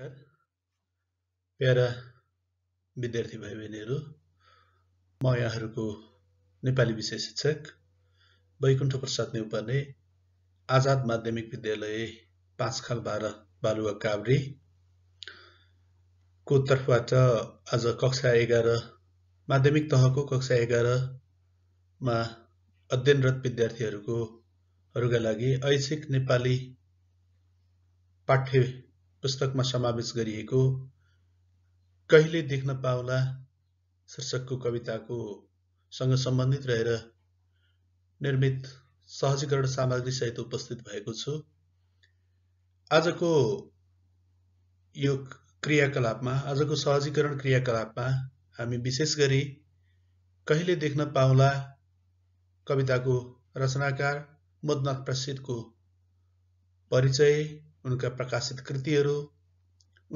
नमस्कार प्यारा विद्यार्थी भाइ बहिनीहरू म यहाँहरूको नेपाली विषय शिक्षक वैकुण्ठ प्रसाद नेउपाने आजाद माध्यमिक विद्यालय पाँच खाल बाह्र बालुवा को तर्फबाट आज कक्षा एघार माध्यमिक तहको कक्षा एघारमा अध्ययनरत विद्यार्थीहरूकोहरूका लागि ऐच्छिक नेपाली पाठ्य पुस्तकमा समावेश गरिएको कहिले देख्न पाउला शीर्षकको कविताको सँग सम्बन्धित रहेर निर्मित सहजीकरण सहित उपस्थित भएको छु आजको यो क्रियाकलापमा आजको सहजीकरण क्रियाकलापमा हामी विशेष गरी कहिले देख्न पाउला कविताको रचनाकार मोदनाथ प्रसिद्धको परिचय उनका प्रकाशित कृतिहरू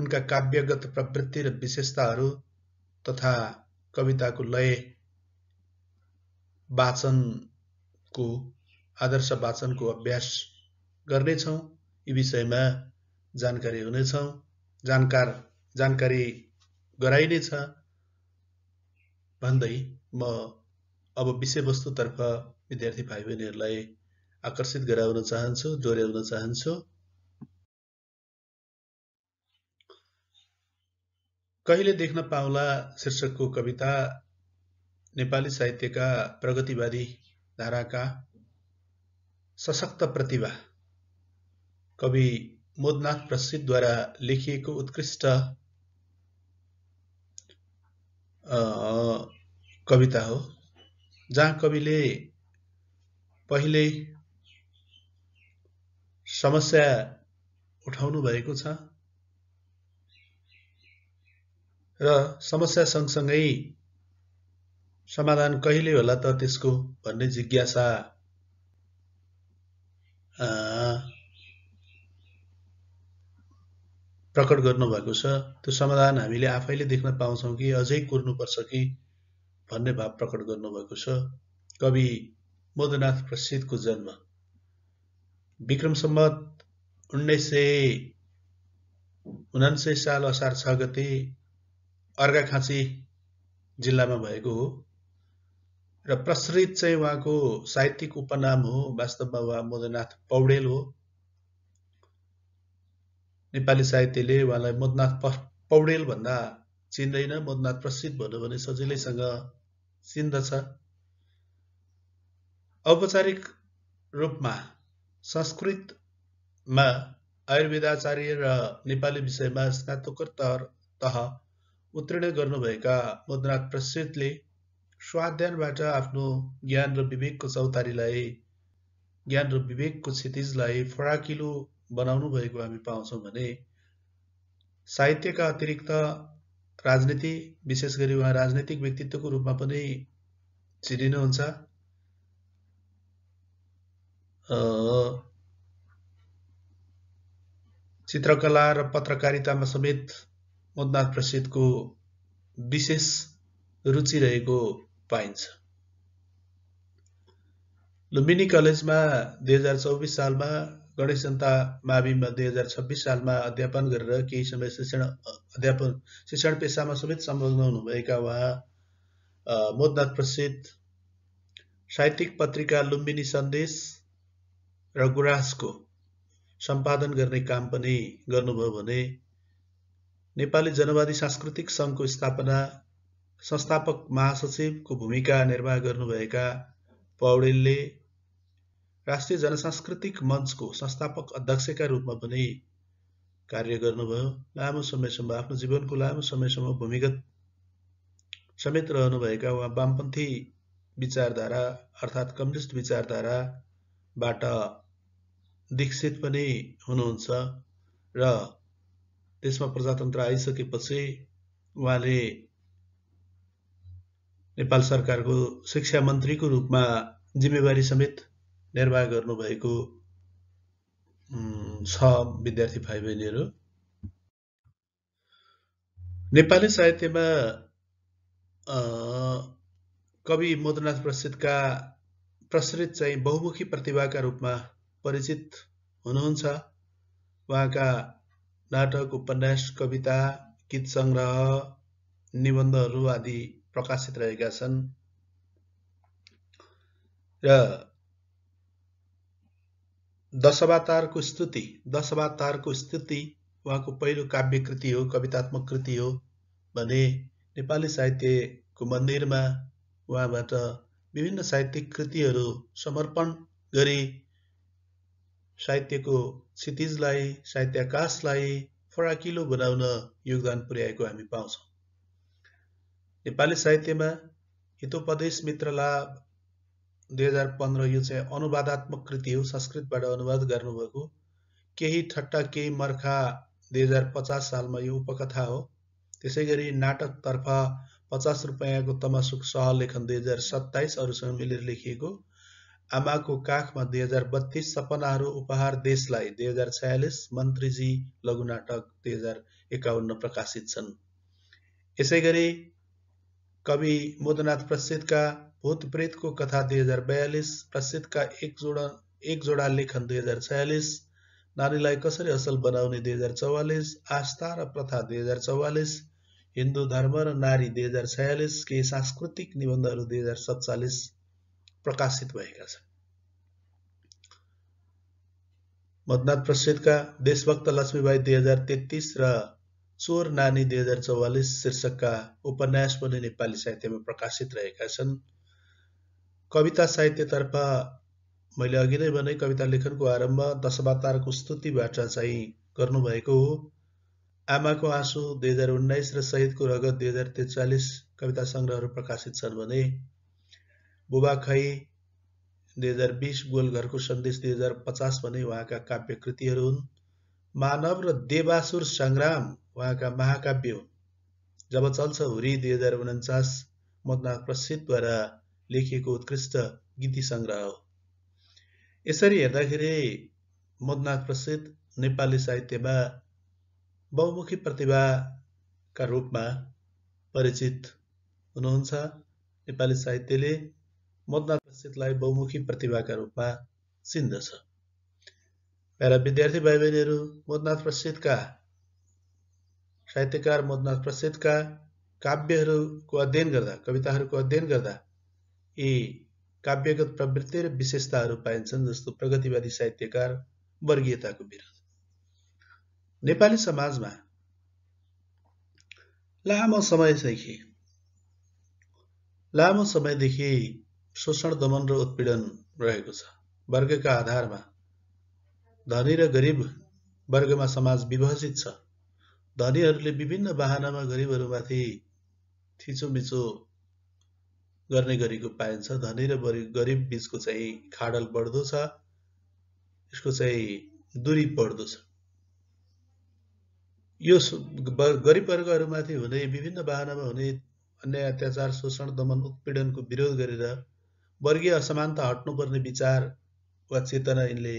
उनका काव्यगत प्रवृत्ति र विशेषताहरू तथा कविताको लय वाचनको आदर्श वाचनको अभ्यास गर्नेछौँ यी विषयमा जानकारी हुनेछौँ जानकार जानकारी गराइनेछ भन्दै म अब विषयवस्तुतर्फ विद्यार्थी भाइ बहिनीहरूलाई आकर्षित गराउन चाहन्छु जोड्याउन चाहन्छु कहिले देख्न पाउला शीर्षकको कविता नेपाली साहित्यका प्रगतिवादी धाराका सशक्त प्रतिभा कवि मोदनाथ प्रसिद्धद्वारा लेखिएको उत्कृष्ट कविता हो जहाँ कविले पहिले समस्या उठाउनु भएको छ र समस्या सँगसँगै समाधान कहिले होला त त्यसको भन्ने जिज्ञासा प्रकट गर्नुभएको छ त्यो समाधान हामीले आफैले देख्न पाउँछौँ कि अझै कुर्नुपर्छ कि भन्ने भाव प्रकट गर्नुभएको छ कवि मोदनाथ प्रसिद्धको जन्म विक्रम सम्मत उन्नाइस सय उनान्सय साल असार छ गते अर्घाखाँची जिल्लामा भएको हो र प्रसरित चाहिँ उहाँको साहित्यिक उपनाम हो वास्तवमा उहाँ मदनाथ पौडेल हो नेपाली साहित्यले उहाँलाई मदनाथ पौडेल भन्दा चिन्दैन मदनाथ प्रसिद्ध भन्नु भने सजिलैसँग चिन्दछ औपचारिक रूपमा संस्कृतमा आयुर्वेदाचार्य र नेपाली विषयमा स्नातकोत्तर तह उत्तीर्ण गर्नुभएका बद्रनाथ प्रसिद्धले स्वाध्यानबाट आफ्नो ज्ञान र विवेकको चौतारीलाई ज्ञान र विवेकको क्षतिजलाई फराकिलो बनाउनु भएको हामी पाउँछौँ भने साहित्यका अतिरिक्त राजनीति विशेष गरी उहाँ राजनैतिक व्यक्तित्वको रूपमा पनि चिनिनुहुन्छ चित्रकला र पत्रकारितामा समेत ओद्लाद प्रसिद्धको विशेष रुचि रहेको पाइन्छ लुम्बिनी कलेजमा दुई हजार चौबिस सालमा गणेश जनता माविमा दुई हजार छब्बिस सालमा अध्यापन गरेर केही समय शिक्षण अध्यापन शिक्षण पेसामा समेत संलग्न हुनुभएका उहाँ मोदनाथ प्रसिद्ध साहित्यिक पत्रिका लुम्बिनी सन्देश र गुराँसको सम्पादन गर्ने काम पनि गर्नुभयो भने नेपाली जनवादी सांस्कृतिक सङ्घको स्थापना संस्थापक महासचिवको भूमिका निर्वाह गर्नुभएका पौडेलले राष्ट्रिय जनसांस्कृतिक मञ्चको संस्थापक अध्यक्षका रूपमा पनि कार्य गर्नुभयो लामो समयसम्म आफ्नो जीवनको लामो समयसम्म भूमिगत समेत रहनुभएका उहाँ वामपन्थी विचारधारा अर्थात् कम्युनिस्ट विचारधाराबाट दीक्षित पनि हुनुहुन्छ र देशमा प्रजातन्त्र आइसकेपछि उहाँले नेपाल सरकारको शिक्षा मन्त्रीको रूपमा जिम्मेवारी समेत निर्वाह गर्नुभएको छ विद्यार्थी भाइ बहिनीहरू नेपाली साहित्यमा कवि मोदनाथ प्रसिद्धका प्रसृत चाहिँ बहुमुखी प्रतिभाका रूपमा परिचित हुनुहुन्छ उहाँका नाटक उपन्यास कविता गीत सङ्ग्रह निबन्धहरू आदि प्रकाशित रहेका छन् र दशवातारको स्तुति दशवातारको स्तुति उहाँको पहिलो काव्य कृति हो कवितात्मक कृति हो भने नेपाली साहित्यको मन्दिरमा उहाँबाट विभिन्न साहित्यिक कृतिहरू समर्पण गरी साहित्यको क्षितिजलाई साहित्याकाशलाई फराकिलो बनाउन योगदान पुर्याएको हामी पाउँछौँ नेपाली साहित्यमा हितोपदेश मित्रलाभ दुई हजार पन्ध्र यो चाहिँ अनुवादात्मक कृति हो संस्कृतबाट अनुवाद गर्नुभएको केही ठट्टा केही मर्खा दुई हजार पचास सालमा यो उपकथा हो त्यसै गरी नाटकतर्फ पचास रुपियाँको तमासुक सहलेखन दुई हजार सत्ताइस अरूसँग मिलेर लेखिएको आमाको काखमा दुई हजार बत्तिस सपनाहरू उपहार देशलाई दुई हजार छयालिस मन्त्रीजी लघुनाटक दुई हजार एकाउन्न प्रकाशित छन् यसै गरी कवि मोदनाथ प्रसिद्धका भूत प्रेतको कथा दुई हजार बयालिस प्रसिद्धका एक जोडा एक जोडा लेखन दुई हजार छयालिस नानीलाई कसरी असल बनाउने दुई हजार चौवालिस आस्था र प्रथा दुई हजार चौवालिस हिन्दू धर्म र नारी दुई हजार छयालिस केही सांस्कृतिक निबन्धहरू दुई हजार सत्तालिस प्रकाशित भएका छन् मदनाथ प्रसिद्धका देशभक्त लक्ष्मीबाई दुई हजार तेत्तिस र चोर नानी दुई हजार चौवालिस शीर्षकका उपन्यास पनि नेपाली साहित्यमा प्रकाशित रहेका छन् कविता साहित्यतर्फ मैले अघि नै भने कविता लेखनको आरम्भ दशवतारको स्तुतिबाट चाहिँ गर्नुभएको हो आमाको आँसु दुई हजार उन्नाइस र सहिदको रगत दुई हजार त्रिचालिस कविता सङ्ग्रहहरू प्रकाशित छन् भने बुबा खै दुई हजार बिस गोलघरको सन्देश दुई हजार पचास भने उहाँका काव्य कृतिहरू हुन् मानव र देवासुर सङ्ग्राम उहाँका महाकाव्य हुन् जब चल्छ हुरी दुई हजार उन्चास मदनाथ प्रसिद्धद्वारा लेखिएको उत्कृष्ट गीति सङ्ग्रह हो यसरी हेर्दाखेरि मदनाथ प्रसिद्ध नेपाली साहित्यमा बहुमुखी प्रतिभाका रूपमा परिचित हुनुहुन्छ नेपाली साहित्यले मदना प्रसिद्धलाई बहुमुखी प्रतिभाका रूपमा चिन्दछ मेरा विद्यार्थी भाइ बहिनीहरू मदनाथ प्रसिद्धका साहित्यकार मदनाथ प्रसिद्धका काव्यहरूको अध्ययन गर्दा कविताहरूको अध्ययन गर्दा यी काव्यगत प्रवृत्ति र विशेषताहरू पाइन्छन् जस्तो प्रगतिवादी साहित्यकार वर्गीयताको विरोध नेपाली समाजमा लामो समयदेखि लामो समयदेखि शोषण दमन र उत्पीडन रहेको छ वर्गका आधारमा धनी र गरिब वर्गमा समाज विभाजित छ धनीहरूले विभिन्न बाहनामा गरिबहरूमाथि थिचोमिचो गर्ने गरेको पाइन्छ धनी र गरिब बिचको चाहिँ खाडल बढ्दो छ यसको चाहिँ दूरी बढ्दो छ यो गरिब वर्गहरूमाथि हुने विभिन्न बाहनामा हुने अन्याय अत्याचार शोषण दमन उत्पीडनको विरोध गरेर वर्गीय असमानता हट्नुपर्ने विचार वा चेतना यिनले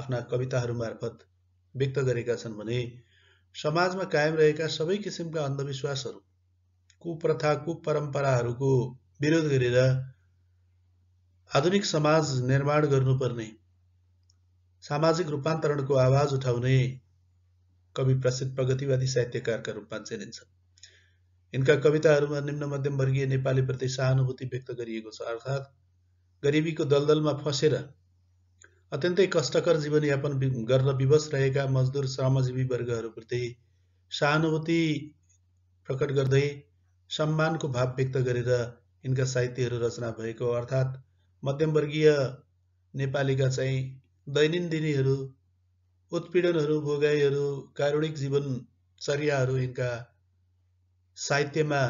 आफ्ना कविताहरू मार्फत व्यक्त गरेका छन् भने समाजमा कायम रहेका सबै किसिमका अन्धविश्वासहरू कुप्रथा कुपरम्पराहरूको विरोध गरेर आधुनिक समाज निर्माण गर्नुपर्ने सामाजिक रूपान्तरणको आवाज उठाउने कवि प्रसिद्ध प्रगतिवादी साहित्यकारका रूपमा चिनिन्छन् यिनका कविताहरूमा निम्न मध्यम वर्गीय नेपालीप्रति सहानुभूति व्यक्त गरिएको छ अर्थात् गरिबीको दलदलमा फसेर अत्यन्तै कष्टकर जीवनयापन गर्न विवश रहेका मजदुर श्रमजीवी वर्गहरूप्रति सहानुभूति प्रकट गर्दै सम्मानको भाव व्यक्त गरेर यिनका साहित्यहरू रचना भएको अर्थात् मध्यमवर्गीय नेपालीका चाहिँ दैनन्दिनीहरू उत्पीडनहरू भोगाईहरू कारुणिक जीवनचर्याहरू यिनका साहित्यमा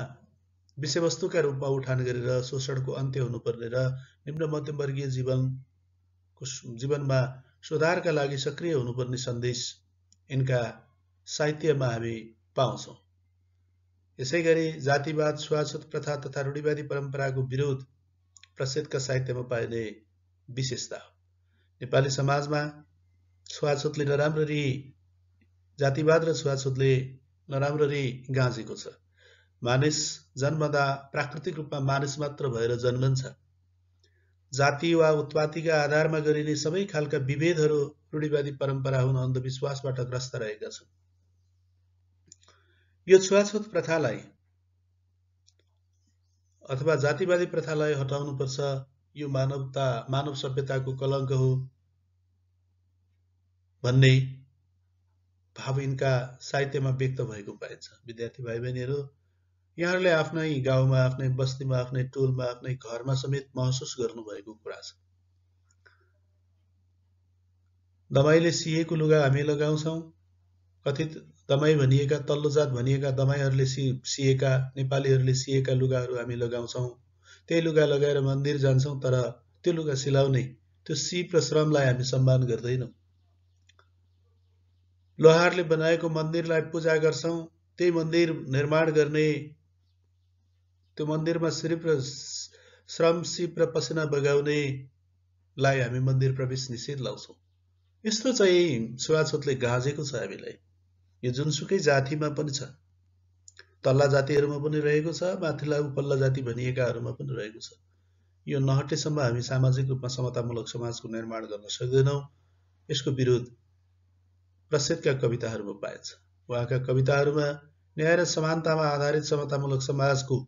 विषयवस्तुका रूपमा उठान गरेर शोषणको अन्त्य हुनुपर्ने र निम्न मध्यमवर्गीय जीवनको जीवनमा सुधारका लागि सक्रिय हुनुपर्ने सन्देश यिनका साहित्यमा हामी पाउँछौँ यसै गरी जातिवाद छुवाछुत प्रथा तथा रूढिवादी परम्पराको विरोध प्रसिद्धका साहित्यमा पाइने विशेषता हो नेपाली समाजमा छुवाछुतले नराम्ररी जातिवाद र छुवाछुतले नराम्ररी गाँजेको छ मानिस जन्मदा प्राकृतिक रूपमा मानिस मात्र भएर जन्मन्छ जाति वा उत्पातिका आधारमा गरिने सबै खालका विभेदहरू रूढिवादी परम्परा हुन अन्धविश्वासबाट ग्रस्त रहेका छन् यो छुवाछुत प्रथालाई अथवा जातिवादी प्रथालाई हटाउनुपर्छ यो मानवता मानव सभ्यताको कलङ्क हो भन्ने भाव यिनका साहित्यमा व्यक्त भएको पाइन्छ विद्यार्थी भाइ बहिनीहरू यहाँहरूले आफ्नै गाउँमा आफ्नै बस्तीमा आफ्नै टोलमा आफ्नै घरमा समेत महसुस गर्नुभएको कुरा छ दमाईले सिएको लुगा हामी लगाउँछौँ कथित दमाई भनिएका तल्लो जात भनिएका दमाईहरूले सि सिएका नेपालीहरूले सिएका लुगाहरू हामी लगाउँछौँ त्यही लुगा लगाएर मन्दिर जान्छौँ तर त्यो लुगा सिलाउने त्यो सिप र श्रमलाई हामी सम्मान गर्दैनौँ लोहारले बनाएको मन्दिरलाई पूजा गर्छौँ त्यही मन्दिर निर्माण गर्ने त्यो मन्दिरमा सिर्फ र श्रम सिप र पसिना बगाउनेलाई हामी मन्दिर प्रवेश निषेध लाउँछौँ यस्तो चाहिँ छुवाछुतले गाजेको छ हामीलाई यो जुनसुकै जातिमा पनि छ तल्ला जातिहरूमा पनि रहेको छ माथिल्ला उपल्ला जाति भनिएकाहरूमा पनि रहेको छ यो नहटेसम्म हामी सामाजिक रूपमा समतामूलक समाजको निर्माण गर्न सक्दैनौँ यसको विरोध प्रसिद्धका कविताहरूमा पाएछ उहाँका कविताहरूमा न्याय र समानतामा आधारित समतामूलक समाजको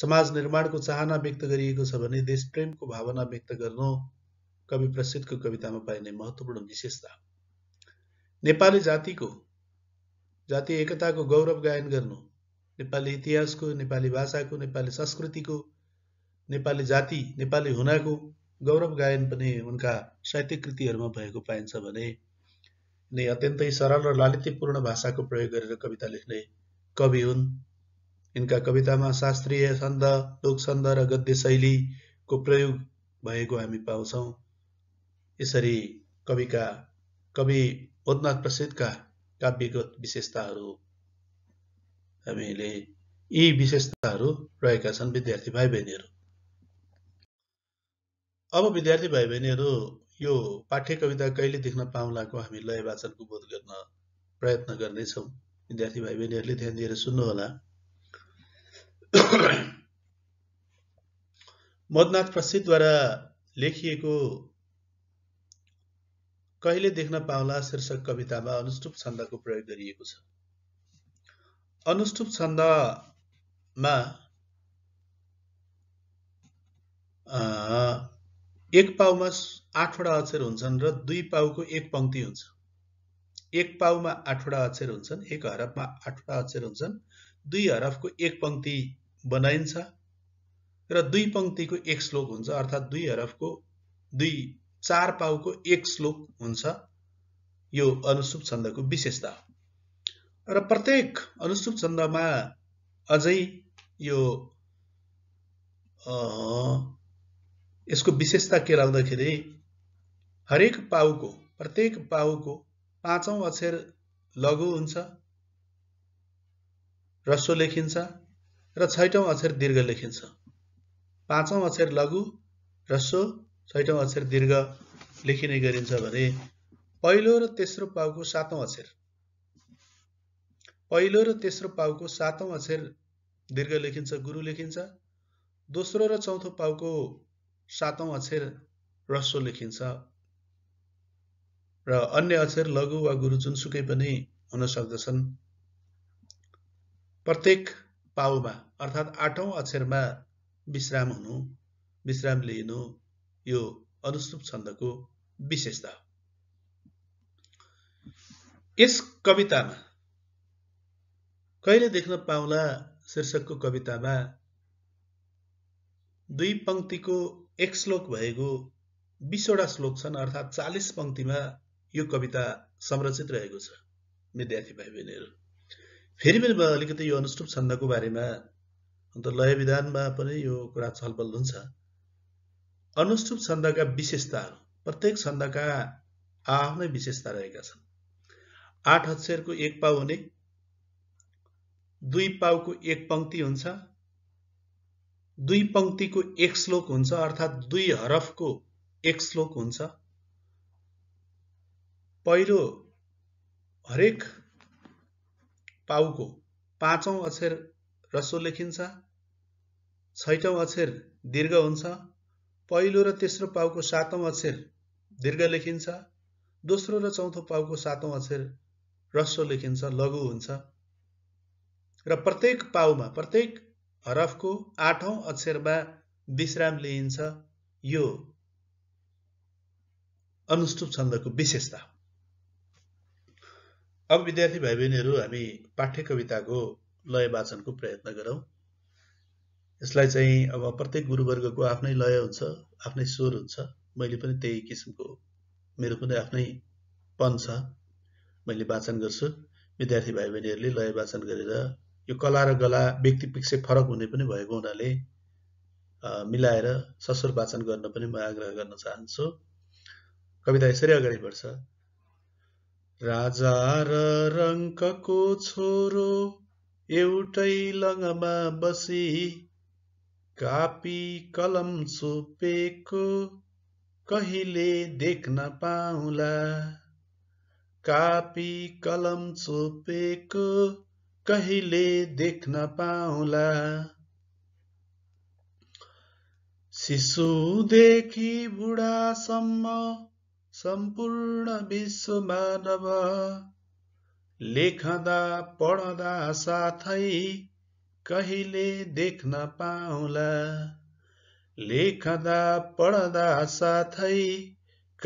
समाज निर्माणको चाहना व्यक्त गरिएको छ भने देशप्रेमको भावना व्यक्त गर्नु कवि प्रसिद्धको कवितामा पाइने महत्त्वपूर्ण विशेषता नेपाली जातिको जातीय एकताको गौरव गायन गर्नु नेपाली इतिहासको नेपाली भाषाको नेपाली संस्कृतिको नेपाली जाति नेपाली हुनाको गौरव गायन पनि उनका साहित्य कृतिहरूमा भएको पाइन्छ भने नै अत्यन्तै सरल र लालित्यपूर्ण भाषाको प्रयोग गरेर कविता लेख्ने कवि हुन् यिनका कवितामा शास्त्रीय छन्द लोक छन्द र गद्य शैलीको प्रयोग भएको हामी पाउँछौँ यसरी कविका कवि बोधनाथ प्रसिद्धका काव्यगत विशेषताहरू हामीले यी विशेषताहरू रहेका छन् विद्यार्थी भाइ बहिनीहरू अब विद्यार्थी भाइ बहिनीहरू यो पाठ्य कविता कहिले देख्न पाउलाको हामी लय वाचनको बोध गर्न प्रयत्न गर्नेछौँ विद्यार्थी भाइ बहिनीहरूले ध्यान दिएर सुन्नुहोला मदनाथ प्रसिद्धद्वारा लेखिएको कहिले देख्न पाउला शीर्षक कवितामा अनुष्टुप छन्दको प्रयोग गरिएको छ अनुष्टुप छन्दमा एक पाउमा आठवटा अक्षर हुन्छन् र दुई पाउको एक पङ्क्ति हुन्छ एक पाउमा आठवटा अक्षर हुन्छन् एक हरफमा आठवटा अक्षर हुन्छन् दुई हरफको एक पङ्क्ति बनाइन्छ र दुई पङ्क्तिको एक श्लोक हुन्छ अर्थात् दुई हरफको दुई चार पाउको एक श्लोक हुन्छ यो अनुसूप छन्दको विशेषता र प्रत्येक अनुसूप छन्दमा अझै यो यसको विशेषता के लाग्दाखेरि हरेक पाउको प्रत्येक पाउको पाँचौँ अक्षर लघु हुन्छ ह्रस्व लेखिन्छ र छैटौँ अक्षर दीर्घ लेखिन्छ पाँचौँ अक्षर लघु ह्रस्व छैटौँ अक्षर दीर्घ लेखिने गरिन्छ भने पहिलो र तेस्रो पाउको सातौँ अक्षर पहिलो र तेस्रो पाउको सातौँ अक्षर दीर्घ लेखिन्छ गुरु लेखिन्छ दोस्रो र चौथो पाउको सातौँ अक्षर ह्रस्व लेखिन्छ र अन्य अक्षर लघु वा गुरु जुनसुकै पनि हुन सक्दछन् प्रत्येक पाउमा अर्थात् आठौँ अक्षरमा विश्राम हुनु विश्राम लिनु यो अनुष्टुप छन्दको विशेषता हो यस कवितामा कहिले देख्न पाउला शीर्षकको कवितामा दुई पङ्क्तिको एक श्लोक भएको बिसवटा श्लोक छन् अर्थात् चालिस पङ्क्तिमा यो कविता संरचित रहेको छ विद्यार्थी भाइ बहिनीहरू फेरि पनि अलिकति यो अनुष्टुप छन्दको बारेमा अन्त लय विधानमा पनि यो कुरा छलफल हुन्छ अनुष्टुप छन्दका विशेषताहरू प्रत्येक छन्दका आफ्नै विशेषता रहेका छन् आठ अक्षरको एक पाउ हुने दुई पाउको एक पङ्क्ति हुन्छ दुई पङ्क्तिको एक श्लोक हुन्छ अर्थात् दुई हरफको एक श्लोक हुन्छ पहिलो हरेक पाउको पाँचौँ अक्षर रसो लेखिन्छ छैटौँ अक्षर दीर्घ हुन्छ पहिलो र तेस्रो पाउको सातौँ अक्षर दीर्घ लेखिन्छ दोस्रो र चौथो पाउको सातौँ अक्षर रसो लेखिन्छ लघु हुन्छ र प्रत्येक पाउमा प्रत्येक हरफको आठौँ अक्षरमा विश्राम लिइन्छ यो अनुष्टुप छन्दको विशेषता हो अब विद्यार्थी भाइ बहिनीहरू हामी पाठ्य कविताको लय वाचनको प्रयत्न गरौँ यसलाई चाहिँ अब प्रत्येक गुरुवर्गको आफ्नै लय हुन्छ आफ्नै स्वर हुन्छ मैले पनि त्यही किसिमको मेरो पनि आफ्नै पन छ मैले वाचन गर्छु विद्यार्थी भाइ बहिनीहरूले लय वाचन गरेर यो कला र गला व्यक्ति पिक्षे फरक हुने पनि भएको हुनाले मिलाएर सस्वर वाचन गर्न पनि म आग्रह गर्न चाहन्छु कविता यसरी अगाडि बढ्छ राजा र रङ्कको छोरो एउटै लङमा बसी कापी कलम सोपेको कहिले देख्न पाउला कापी कलम चोपेको कहिले देख्न पाउला शिशुदेखि बुढासम्म सम्पूर्ण विश्व मानव लेखदा पढदा साथै कहिले देख्न पाउला लेखदा पढदा साथै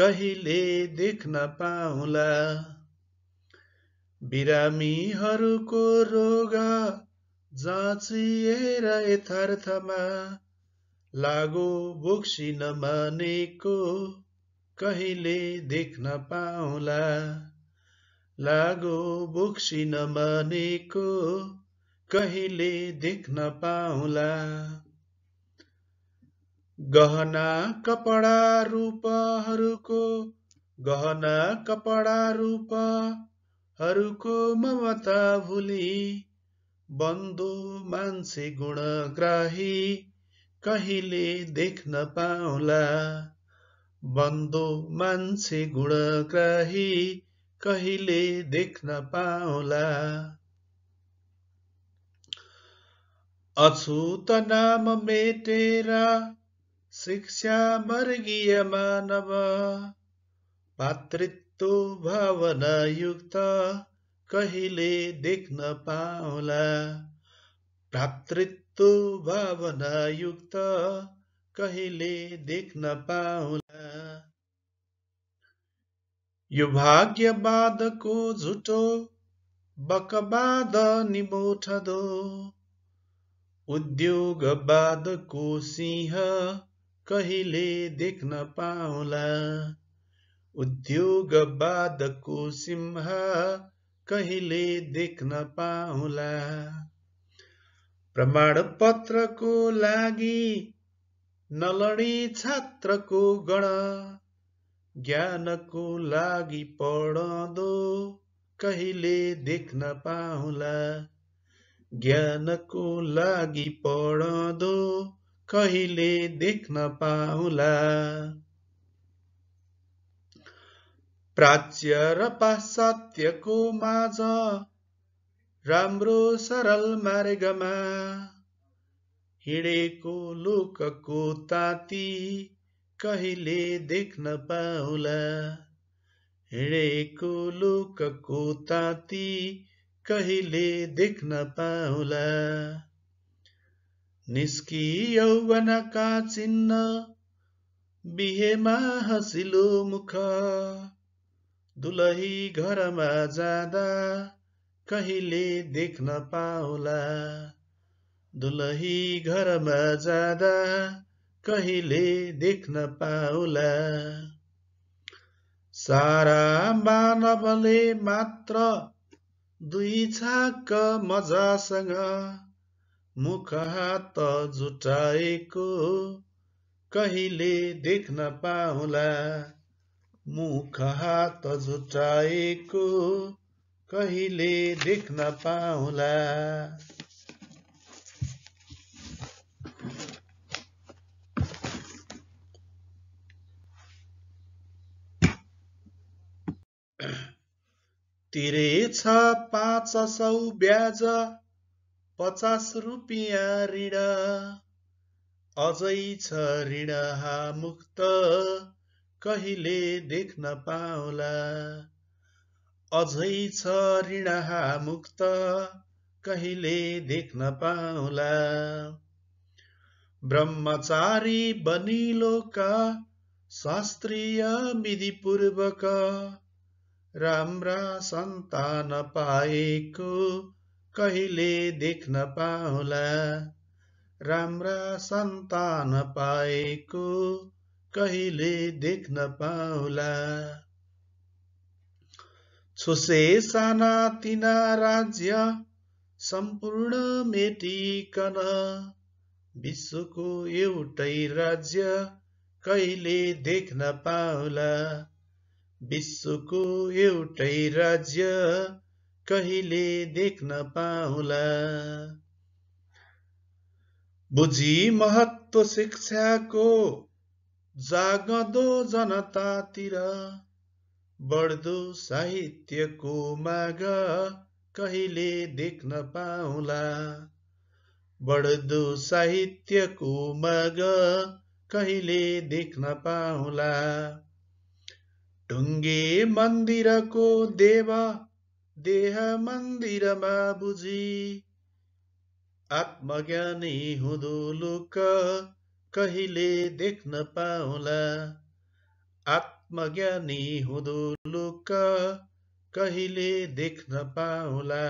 कहिले देख्न पाउला बिरामीहरूको रोग जाँचिएर यथार्थमा लागो बोक्सिन मानेको कहिले देख्न पाउला लागो बोक्सिन भनेको कहिले देख्न पाउला गहना कपडा रूपहरूको गहना कपडा रूपहरूको ममता भुली बन्दो मान्छे गुणग्राही कहिले देख्न पाउला बन्दो मान्छे गुणग्राही कहिले देख्न पाउला अछुत नाम मेटेरा शिक्षा मर्गीय मानव भातृत्व युक्त कहिले देख्न पाउला भ्रातृत्व युक्त कहिले देख्न पाउला यो भाग्यवादको झुटो बकवाद निमोठदो उद्योगवादको सिंह कहिले देख्न पाउला उद्योगवादको सिंह कहिले देख्न पाउला प्रमाणपत्रको लागि नलडी छात्रको गण ज्ञानको लागि पढदो कहिले देख्न पाउला ज्ञानको लागि पढदो कहिले देख्न पाउला प्राच्य र पाश्चात्यको माझ राम्रो सरल मार्गमा हिँडेको लोकको ताती कहिले देख्न पाउला हिँडेको लोकको ताती कहिले देख्न पाउला निस्की यौवनका चिन्ह बिहेमा हसिलो मुख दुलही घरमा जाँदा कहिले देख्न पाउला दुलही घरमा जाँदा कहिले देख्न पाउला सारा मानवले मात्र दुई छाक मजासँग मुख हात जुटाएको कहिले देख्न पाउला मुख हात जुटाएको कहिले देख्न पाउला तिरे छ पाँच सौ ब्याज पचास रुपियाँ ऋण अझै छ ऋण मुक्त कहिले देख्न पाउला अझै छ ऋण मुक्त कहिले देख्न पाउला ब्रह्मचारी बनिलोका शास्त्रीय विधिपूर्वक राम्रा सन्तान पाएको कहिले देख्न पाउला राम्रा सन्तान पाएको कहिले देख्न पाउला छुसे साना तिना राज्य सम्पूर्ण मेटिकन विश्वको एउटै राज्य कहिले देख्न पाउला विश्वको एउटै राज्य कहिले देख्न पाउला बुझी महत्व शिक्षाको जागदो जनतातिर बढ्दो साहित्यको माग कहिले देख्न पाउला बढ्दो साहित्यको माग कहिले देख्न पाउला ढुङ्गे मन्दिरको देवा देह मन्दिरमा बुझी आत्मज्ञानी हुँदो लोक कहिले देख्न पाउला आत्मज्ञानी हुँदो लोक कहिले देख्न पाउला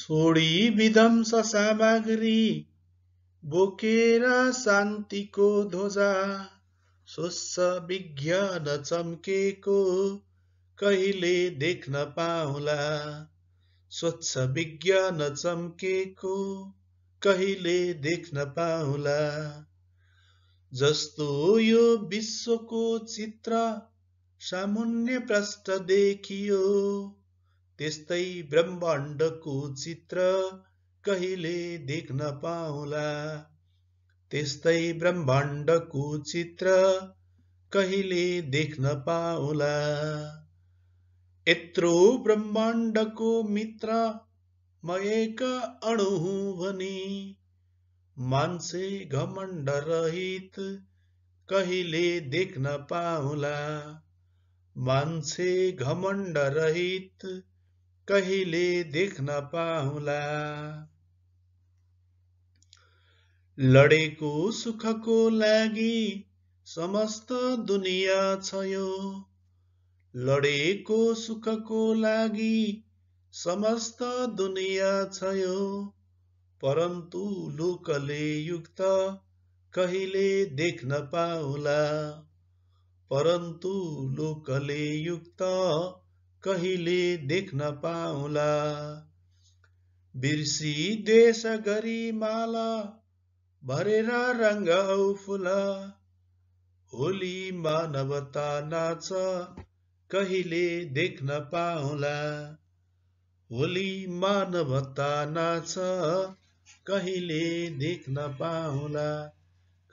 छोडी विध्वंस सामग्री बोकेर शान्तिको ध्वजा स्वच्छ विज्ञान चम्केको कहिले देख्न पाउला स्वच्छ विज्ञान चम्केको कहिले देख्न पाउला जस्तो यो विश्वको चित्र सामुन्य प्रष्ट देखियो त्यस्तै ब्रह्माण्डको चित्र कहिले देख्न पाउला त्यस्तै ब्रह्माण्ड चित्र कहिले देख्न पाउला यत्रो ब्रह्माण्डको मित्र म एक अणु हुँ भने मान्छे घमण्ड रहित कहिले देख्न पाउला मान्छे घमण्ड रहित कहिले देख्न पाउला लडेको सुखको लागि समस्त दुनिया छ यो लडेको सुखको लागि समस्त दुनिया छ यो परन्तु लोकले युक्त कहिले देख्न पाउला परन्तु लोकले युक्त कहिले देख्न पाउला बिर्सी देश गरिमाला भरेर रङ्ग फुल होली मानवता नाच कहिले देख्न पाउला होली मानवता नाच कहिले देख्न पाउला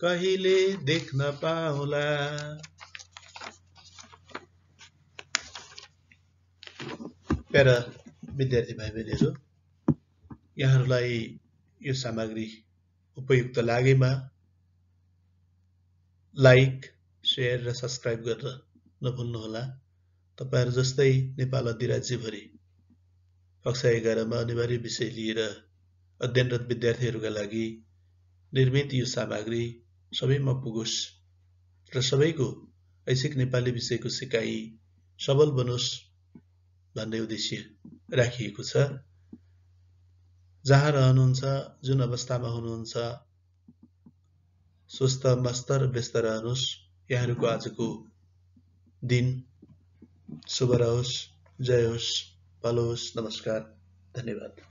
कहिले देख्न पाउला प्यारा विद्यार्थी भाइ बहिनीहरू यहाँहरूलाई यो सामग्री उपयुक्त लागेमा लाइक सेयर र सब्सक्राइब गर्न नभुल्नुहोला तपाईँहरू जस्तै नेपाल अधिराज्यभरि कक्षा एघारमा अनिवार्य विषय लिएर अध्ययनरत विद्यार्थीहरूका लागि निर्मित यो सामग्री सबैमा पुगोस् र सबैको ऐसिक नेपाली विषयको सिकाइ सबल बनोस् भन्ने उद्देश्य राखिएको छ जहाँ रहनुहुन्छ जुन अवस्थामा हुनुहुन्छ स्वस्थ मस्त र व्यस्त रहनुहोस् यहाँहरूको आजको दिन शुभ रहोस् जय होस् भलो होस् नमस्कार धन्यवाद